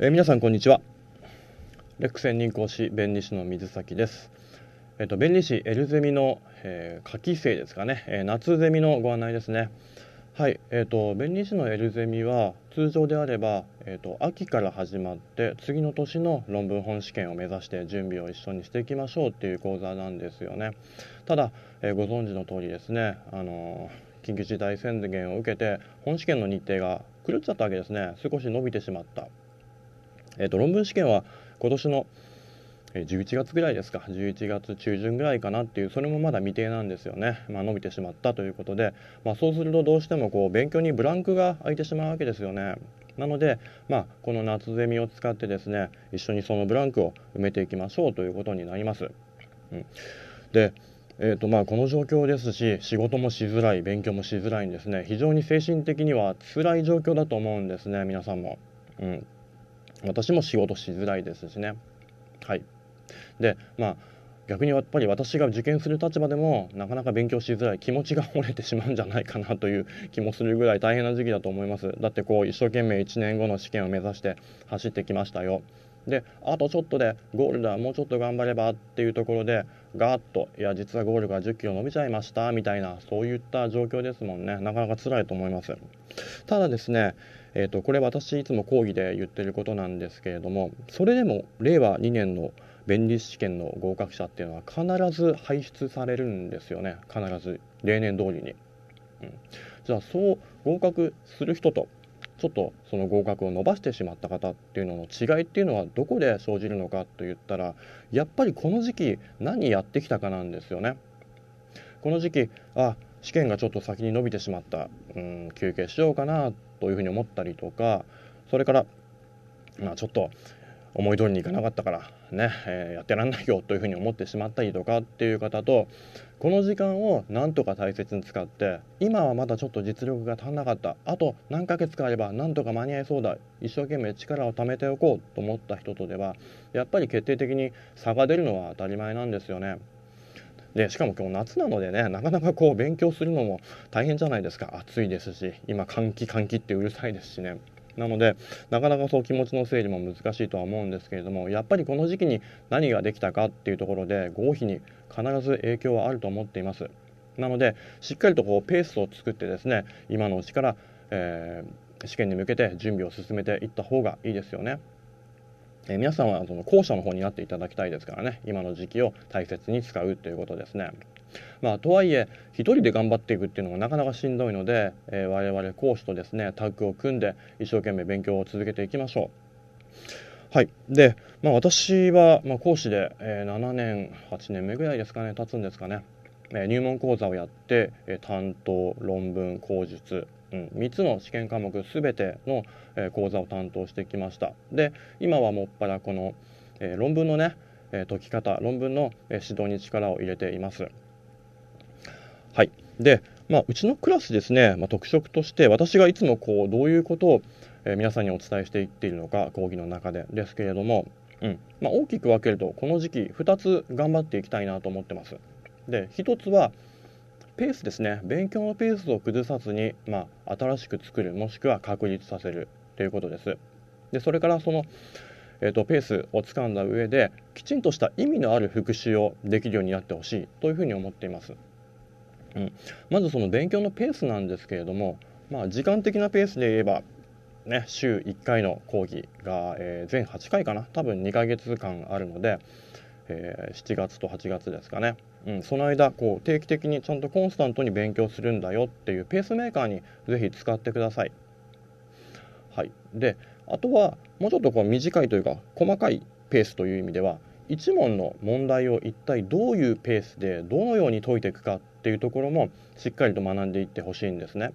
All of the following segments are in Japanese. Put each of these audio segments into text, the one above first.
えー、皆さんこんにちはレック専任講師弁理士の水崎ですえっ、ー、と弁理士エルゼミの、えー、夏季生ですかね、えー、夏ゼミのご案内ですねはいえっ、と弁理士のエルゼミは通常であればえっ、と秋から始まって次の年の論文本試験を目指して準備を一緒にしていきましょうっていう講座なんですよねただ、えご存知の通りですねあの緊急事態宣言を受けて本試験の日程が狂っちゃったわけですね少し伸びてしまったえっと、論文試験は今年の11月ぐらいですか11月中旬ぐらいかなっていうそれもまだ未定なんですよね、まあ、伸びてしまったということで、まあ、そうするとどうしてもこう勉強にブランクが空いてしまうわけですよねなので、まあ、この夏ゼミを使ってですね一緒にそのブランクを埋めていきましょうということになります、うん、でえーとまあ、この状況ですし仕事もしづらい勉強もしづらいんですね非常に精神的には辛い状況だと思うんですね皆さんも。うん私も仕事しづらいですしね。はい、でまあ逆にやっぱり私が受験する立場でもなかなか勉強しづらい気持ちが折れてしまうんじゃないかなという気もするぐらい大変な時期だと思いますだってこう一生懸命1年後の試験を目指して走ってきましたよであとちょっとでゴールだもうちょっと頑張ればっていうところでガーッと、いや、実はゴールが10キロ伸びちゃいました、みたいな、そういった状況ですもんね。なかなか辛いと思います。ただですね、えっ、ー、と、これ私いつも講義で言ってることなんですけれども、それでも令和2年の弁理士試験の合格者っていうのは必ず排出されるんですよね必ず例年通りに、うん、じゃあそう合格する人とちょっとその合格を伸ばしてしまった方っていうのの違いっていうのはどこで生じるのかと言ったらやっぱりこの時期何やってきたかなんですよね。この時期あ試験がちょっと先に伸びてしまったうん休憩しようかなというふうに思ったりとかそれから、まあ、ちょっと思い通りにいかなかったからね、えー、やってらんないよというふうに思ってしまったりとかっていう方とこの時間をなんとか大切に使って今はまだちょっと実力が足んなかったあと何ヶ月かあればなんとか間に合いそうだ一生懸命力を貯めておこうと思った人とではやっぱり決定的に差が出るのは当たり前なんですよね。でしかも今日夏なのでねなかなかこう勉強するのも大変じゃないですか暑いですし今換気換気ってうるさいですしねなのでなかなかそう気持ちの整理も難しいとは思うんですけれどもやっぱりこの時期に何ができたかっていうところで合否に必ず影響はあると思っています。なのでしっかりとこうペースを作ってですね今のうちから、えー、試験に向けて準備を進めていった方がいいですよね。えー、皆さんはその後者の方になっていただきたいですからね今の時期を大切に使うということですね。まあ、とはいえ一人で頑張っていくっていうのがなかなかしんどいので、えー、我々講師とですねタッグを組んで一生懸命勉強を続けていきましょう。はい、で、まあ、私は、まあ、講師で、えー、7年8年目ぐらいですかね経つんですかね、えー、入門講座をやって、え担当論文口述うん、3つの試験科目全ての、え講座を担当してきました。で今はもっぱらこの、え論文のね、え解き方論文の、え指導に力を入れています。はいでまあ、うちのクラスですね、まあ、特色として私がいつもこうどういうことを、え皆さんにお伝えしていっているのか講義の中でですけれども、うんまあ、大きく分けるとこの時期2つ頑張っていきたいなと思ってます。で1つはペースですね勉強のペースを崩さずに、まあ、新しく作るもしくは確立させるということですでそれからその、えーと、ペースをつかんだ上できちんとした意味のある復習をできるようになってほしいというふうに思っています、うん、まずその勉強のペースなんですけれども、まあ、時間的なペースで言えばね、週1回の講義が、えー、全8回かな多分2ヶ月間あるので、えー、7月と8月ですかね、うん、その間こう定期的にちゃんとコンスタントに勉強するんだよっていうペースメーカーに是非使ってください。はい、であとはもうちょっとこう短いというか細かいペースという意味では1問の問題を一体どういうペースでどのように解いていくかっていうところもしっかりと学んでいってほしいんですね。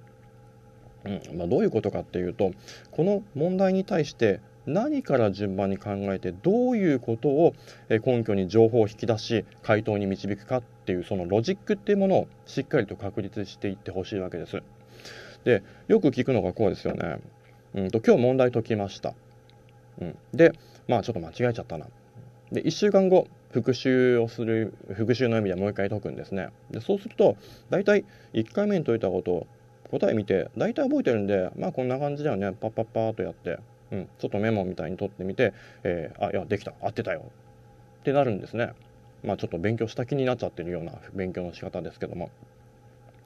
うんまあ、どういうことかっていうとこの問題に対して何から順番に考えてどういうことを根拠に情報を引き出し回答に導くかっていうそのロジックっていうものをしっかりと確立していってほしいわけです。でよく聞くのがこうですよね。うんと今日問題解きました。うん、でまあちょっと間違えちゃったな。で1週間後復習をする復習の意味でもう一回解くんですね。でそうすると大体1回目に解いたことを答え見て大体覚えてるんでまあこんな感じだよねパッパッパーとやってうん、ちょっとメモみたいに取ってみて、えー、あいやできた合ってたよってなるんですね。まあ、ちょっと勉強した気になっちゃってるような勉強の仕方ですけども。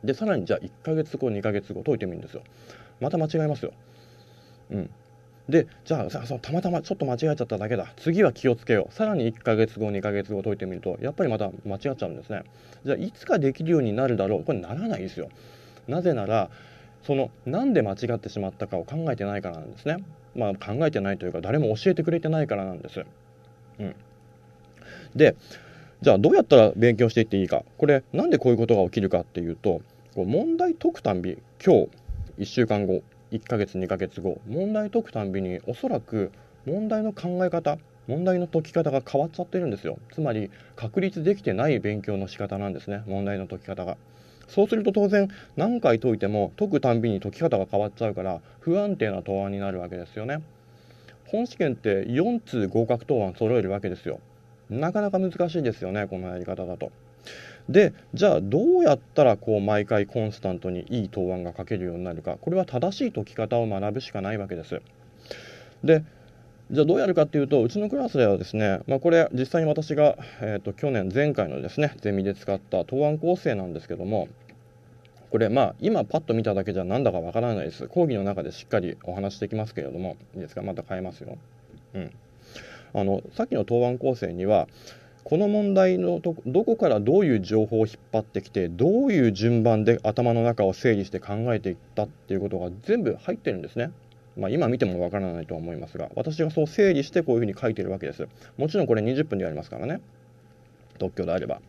でさらにじゃあ1ヶ月後2ヶ月後解いてみるんですよ。また間違えますよ。うん、でじゃあたまたまちょっと間違えちゃっただけだ次は気をつけようさらに1ヶ月後2ヶ月後解いてみるとやっぱりまた間違っちゃうんですねじゃあいつかできるようになるだろうこれならないですよなぜならそのなんで間違ってしまったかを考えてないからなんですねまあ、考えてないというか誰も教えてくれてないからなんです。うん、でじゃあどうやったら勉強していっていいかこれなんでこういうことが起きるかっていうとこう問題解くたんび今日1週間後1ヶ月2ヶ月後問題解くたんびにおそらく問題の考え方問題の解き方が変わっちゃってるんですよつまり確立できてない勉強の仕方なんですね問題の解き方が。そうすると当然何回解いても解くたんびに解き方が変わっちゃうから不安定な答案になるわけですよね。本試験って4通合格答案揃えるわけですよ。なかなか難しいですよねこのやり方だと。でじゃあどうやったらこう毎回コンスタントにいい答案が書けるようになるかこれは正しい解き方を学ぶしかないわけです。でじゃあどうやるかっていうと、うちのクラスではですね、まあ、これ実際に私が、えーと、去年前回のですね、ゼミで使った答案構成なんですけども、これまあ今パッと見ただけじゃなんだかわからないです。講義の中でしっかりお話してきますけれども、いいですか、また変えますよ。うん。あの、さっきの答案構成には、この問題のどこからどういう情報を引っ張ってきてどういう順番で頭の中を整理して考えていったっていうことが全部入ってるんですね。まあ、今見てもわからないとは思いますが私がそう整理してこういうふうに書いてるわけですもちろんこれ20分でやりますからね特許であれば。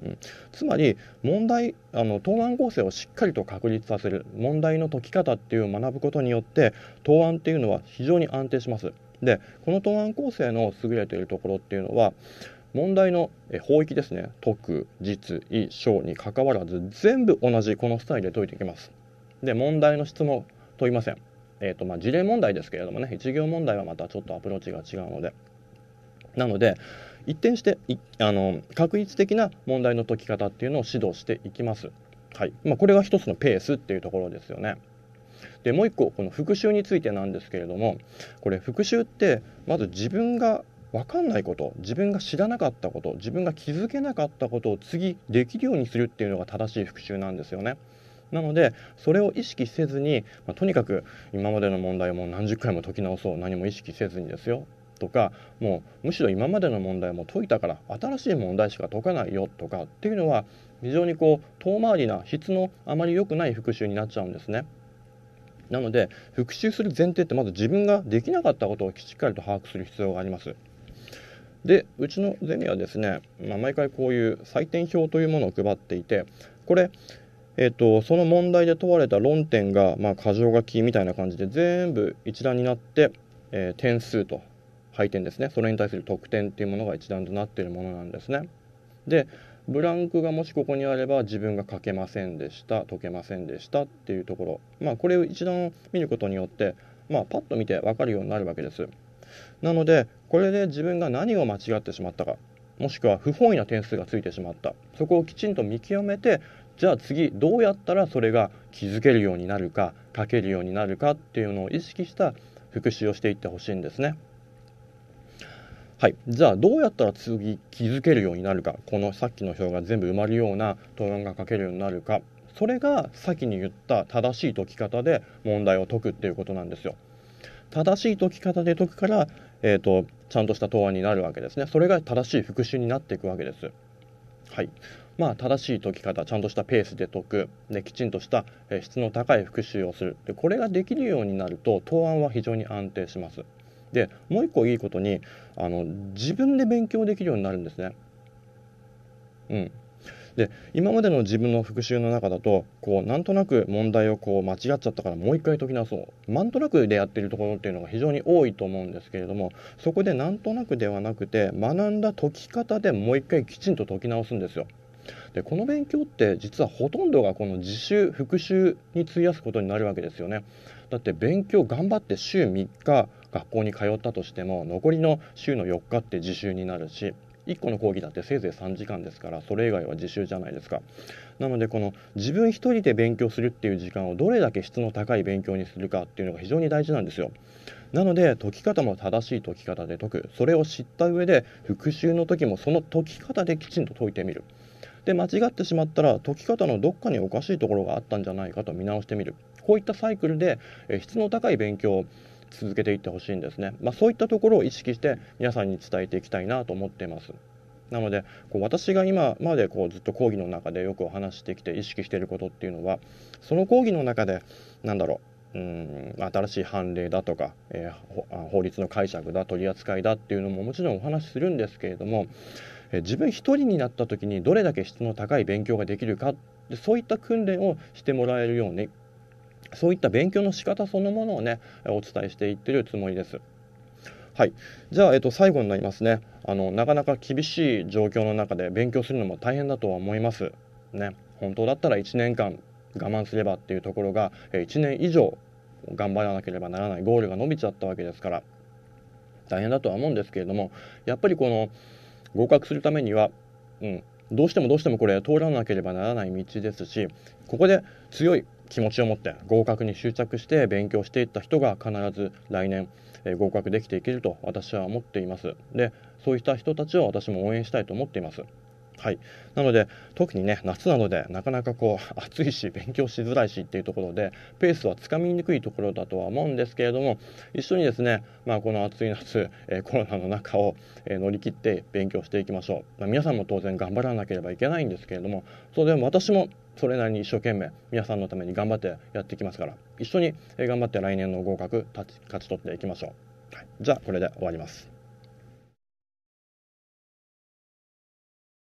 うん、つまり問題あの答案構成をしっかりと確立させる問題の解き方っていうのを学ぶことによって答案っていうのは非常に安定しますでこの答案構成の優れているところっていうのは問題の法域ですね特実意小にかかわらず全部同じこのスタイルで解いていきますで問題の質問問いませんえーとまあ、事例問題ですけれどもね一行問題はまたちょっとアプローチが違うのでなので一転してあの確率的な問題の解き方っていうのを指導していきます。はいまあ、これが一つのペースっていうところですよね。でもう一個この復習についてなんですけれどもこれ復習ってまず自分が分かんないこと自分が知らなかったこと自分が気づけなかったことを次できるようにするっていうのが正しい復習なんですよね。なのでそれを意識せずに、まあ、とにかく今までの問題をも何十回も解き直そう何も意識せずにですよとかもうむしろ今までの問題も解いたから新しい問題しか解かないよとかっていうのは非常にこう遠回りな質のあまり良くない復習になっちゃうんですね。なので復習する前提ってまず自分ができなかったことをしっかりと把握する必要があります。でうちのゼミはですね、まあ、毎回こういう採点表というものを配っていてこれえっと、その問題で問われた論点が、まあ、箇条書きみたいな感じで全部一覧になって、えー、点数と配点ですねそれに対する得点っていうものが一覧となっているものなんですね。でブランクがもしここにあれば自分が書けませんでした解けませんでしたっていうところまあこれを一覧見ることによってまあパッと見て分かるようになるわけです。なのでこれで自分が何を間違ってしまったかもしくは不本意な点数がついてしまったそこをきちんと見極めてじゃあ次どうやったらそれが気づけるようになるか書けるようになるかっていうのを意識した復習をしていってほしいんですね。はい、じゃあどうやったら次気づけるようになるかこのさっきの表が全部埋まるような答案が書けるようになるかそれが先に言った正しい解き方で問題を解くっていうことなんですよ。正しい解き方で解くから、えーとちゃんとした答案になるわけですねそれが正しい復習になっていくわけです。はいまあ、正しい解き方ちゃんとしたペースで解くできちんとした質の高い復習をするでこれができるようになると答案は非常に安定します。でもう一個いいことにあの自分で勉強できるようになるんですね。うん、で今までの自分の復習の中だとこうなんとなく問題をこう間違っちゃったからもう一回解き直そうなんとなくでやってるところっていうのが非常に多いと思うんですけれどもそこでなんとなくではなくて学んだ解き方でもう一回きちんと解き直すんですよ。でこの勉強って実はほとんどがこの自習復習に費やすことになるわけですよね。だって勉強頑張って週3日学校に通ったとしても残りの週の4日って自習になるし1個の講義だってせいぜい3時間ですからそれ以外は自習じゃないですかなのでこの自分一人で勉強するっていう時間をどれだけ質の高い勉強にするかっていうのが非常に大事なんですよなので解き方も正しい解き方で解くそれを知った上で復習の時もその解き方できちんと解いてみるで間違ってしまったら解き方のどっかにおかしいところがあったんじゃないかと見直してみるこういったサイクルで質の高い勉強続けていってほしいんですね、まあ、そういったところを意識して皆さんに伝えていきたいなと思っています。なのでこう私が今までこうずっと講義の中でよくお話してきて意識していることっていうのはその講義の中でなんだろううん新しい判例だとか、えー、法律の解釈だ取り扱いだっていうのももちろんお話しするんですけれども、えー、自分一人になった時にどれだけ質の高い勉強ができるかでそういった訓練をしてもらえるようにそういった勉強の仕方そのものをねお伝えしていってるつもりです。はい、じゃあ、えっと、最後になりますねあのなかなか厳しい状況の中で勉強するのも大変だとは思います。ね、本当だったら1年間我慢すればっていうところが1年以上頑張らなければならないゴールが伸びちゃったわけですから大変だとは思うんですけれどもやっぱりこの合格するためには、うん、どうしてもどうしてもこれ通らなければならない道ですしここで強い気持ちを持って合格に執着して勉強していった人が必ず来年、え合格できていけると私は思っていますでそうった人たちを私も応援したいと思っていますはい、なので特にね夏なのでなかなかこう 暑いし勉強しづらいしっていうところでペースはつかみにくいところだとは思うんですけれども一緒にですね、まあ、この暑い夏、えー、コロナの中を、えー、乗り切って勉強していきましょう、まあ、皆さんも当然頑張らなければいけないんですけれどもでも私もそれなりに一生懸命皆さんのために頑張ってやっていきますから一緒に頑張って来年の合格勝ち取っていきましょう、はい、じゃあこれで終わります